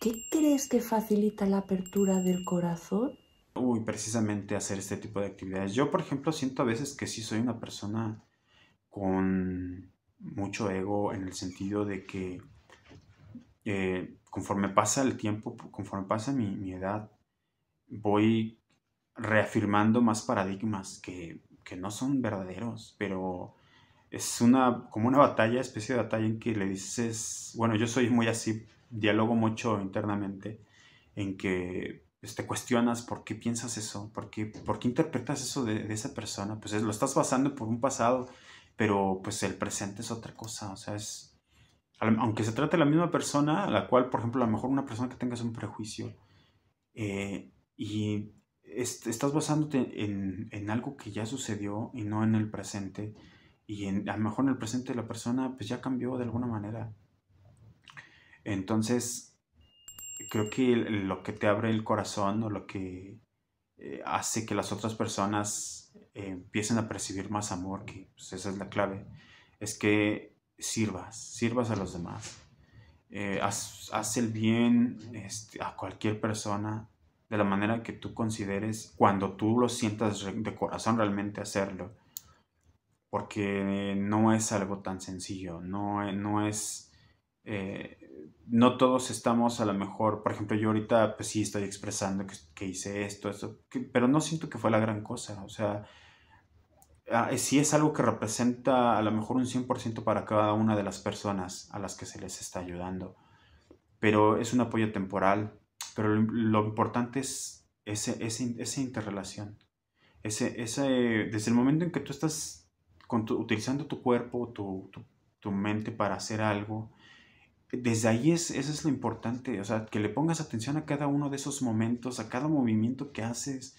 ¿Qué crees que facilita la apertura del corazón? Uy, precisamente hacer este tipo de actividades. Yo, por ejemplo, siento a veces que sí soy una persona con mucho ego en el sentido de que eh, conforme pasa el tiempo, conforme pasa mi, edad, voy reafirmando más paradigmas que, no son verdaderos, pero es una, como una batalla, especie de batalla en que le dices, bueno, yo soy muy así diálogo mucho internamente en que pues, te cuestionas por qué piensas eso, por qué, por interpretas eso de, esa persona. Pues lo estás basando por un pasado, pero pues el presente es otra cosa. O sea, es, aunque se trate de la misma persona, a la cual, por ejemplo, a lo mejor una persona que tengas un prejuicio eh, y estás basándote en, algo que ya sucedió y no en el presente y a lo mejor en el presente la persona pues ya cambió de alguna manera entonces, creo que lo que te abre el corazón o lo que eh, hace que las otras personas eh, empiecen a percibir más amor, que pues, esa es la clave, es que sirvas, sirvas a los demás. Eh, haz, el bien este, a cualquier persona de la manera que tú consideres cuando tú lo sientas de corazón realmente hacerlo porque no es algo tan sencillo no, no es eh, no todos estamos a lo mejor, por ejemplo, yo ahorita pues sí estoy expresando que, hice esto, esto, pero no siento que fue la gran cosa, o sea, ah, eh, sí es algo que representa a lo mejor un 100% para cada una de las personas a las que se les está ayudando, pero es un apoyo temporal, pero lo, importante es esa interrelación, desde el momento en que tú estás utilizando tu cuerpo, tu mente para hacer algo, desde ahí es, eso es lo importante, o sea, que le pongas atención a cada uno de esos momentos, a cada movimiento que haces,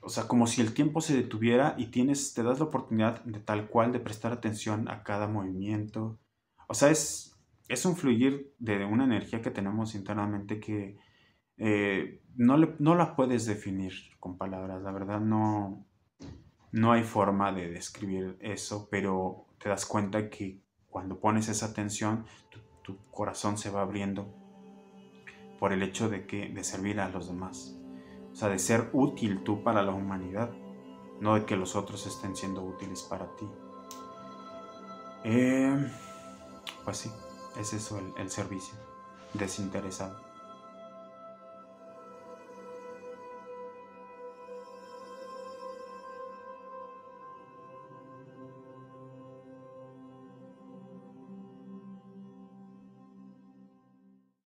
o sea, como si el tiempo se detuviera y tienes, te das la oportunidad de tal cual de prestar atención a cada movimiento, o sea, es, es un fluir de una energía que tenemos internamente que eh, no, no la puedes definir con palabras, la verdad no, no hay forma de describir eso, pero te das cuenta que cuando pones esa atención, corazón se va abriendo por el hecho de que de servir a los demás. O sea, de ser útil tú para la humanidad, no de que los otros estén siendo útiles para ti. Eh, pues sí, es eso el servicio desinteresado.